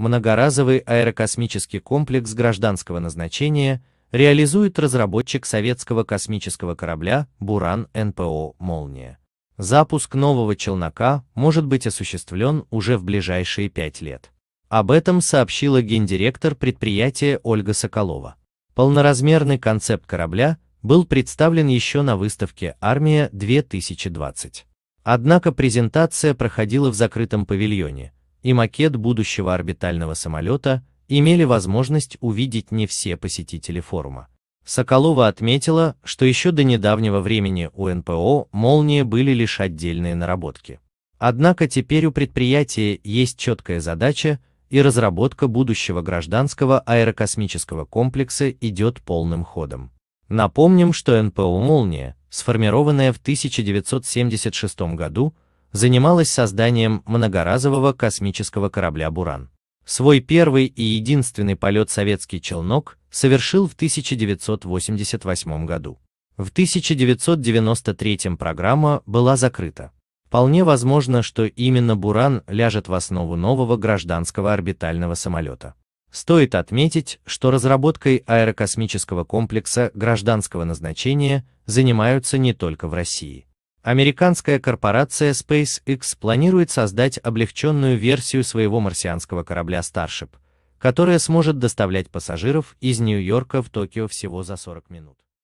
многоразовый аэрокосмический комплекс гражданского назначения реализует разработчик советского космического корабля «Буран НПО «Молния». Запуск нового челнока может быть осуществлен уже в ближайшие пять лет. Об этом сообщила гендиректор предприятия Ольга Соколова. Полноразмерный концепт корабля был представлен еще на выставке «Армия-2020». Однако презентация проходила в закрытом павильоне – и макет будущего орбитального самолета имели возможность увидеть не все посетители форума. Соколова отметила, что еще до недавнего времени у НПО «Молния» были лишь отдельные наработки. Однако теперь у предприятия есть четкая задача, и разработка будущего гражданского аэрокосмического комплекса идет полным ходом. Напомним, что НПО «Молния», сформированная в 1976 году, занималась созданием многоразового космического корабля «Буран». Свой первый и единственный полет советский челнок совершил в 1988 году. В 1993 программа была закрыта. Вполне возможно, что именно «Буран» ляжет в основу нового гражданского орбитального самолета. Стоит отметить, что разработкой аэрокосмического комплекса гражданского назначения занимаются не только в России. Американская корпорация SpaceX планирует создать облегченную версию своего марсианского корабля Starship, которая сможет доставлять пассажиров из Нью-Йорка в Токио всего за 40 минут.